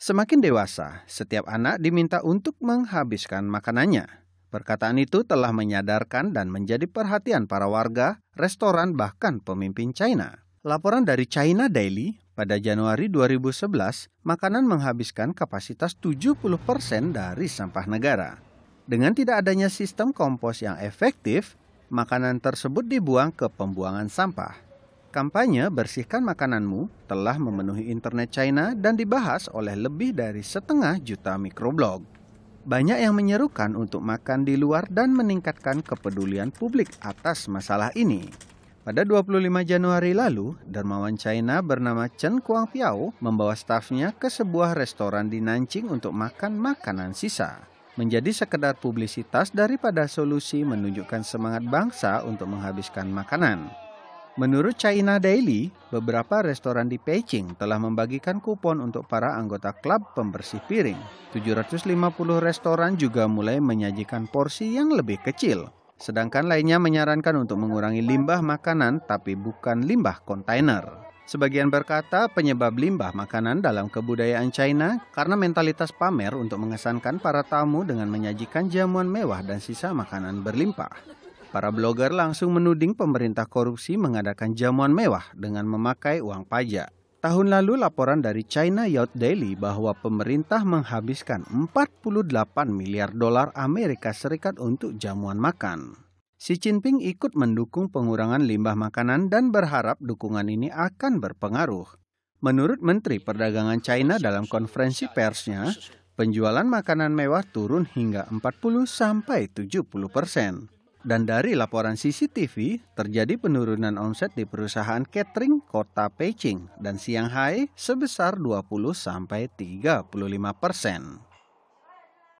Semakin dewasa, setiap anak diminta untuk menghabiskan makanannya. Perkataan itu telah menyadarkan dan menjadi perhatian para warga, restoran, bahkan pemimpin China. Laporan dari China Daily pada Januari 2011, makanan menghabiskan kapasitas 70% dari sampah negara. Dengan tidak adanya sistem kompos yang efektif, makanan tersebut dibuang ke pembuangan sampah. Kampanye Bersihkan Makananmu telah memenuhi internet China dan dibahas oleh lebih dari setengah juta mikroblog. Banyak yang menyerukan untuk makan di luar dan meningkatkan kepedulian publik atas masalah ini. Pada 25 Januari lalu, dermawan China bernama Chen Piao membawa stafnya ke sebuah restoran di Nanjing untuk makan makanan sisa menjadi sekedar publisitas daripada solusi menunjukkan semangat bangsa untuk menghabiskan makanan. Menurut China Daily, beberapa restoran di Beijing telah membagikan kupon untuk para anggota klub pembersih piring. 750 restoran juga mulai menyajikan porsi yang lebih kecil. Sedangkan lainnya menyarankan untuk mengurangi limbah makanan tapi bukan limbah kontainer. Sebagian berkata penyebab limbah makanan dalam kebudayaan China karena mentalitas pamer untuk mengesankan para tamu dengan menyajikan jamuan mewah dan sisa makanan berlimpah. Para blogger langsung menuding pemerintah korupsi mengadakan jamuan mewah dengan memakai uang pajak. Tahun lalu laporan dari China Youth Daily bahwa pemerintah menghabiskan 48 miliar dolar Amerika Serikat untuk jamuan makan. Xi Jinping ikut mendukung pengurangan limbah makanan dan berharap dukungan ini akan berpengaruh. Menurut Menteri Perdagangan China dalam konferensi persnya, penjualan makanan mewah turun hingga 40 sampai 70 persen. Dan dari laporan CCTV, terjadi penurunan omset di perusahaan catering kota Beijing dan Shanghai sebesar 20-35 persen.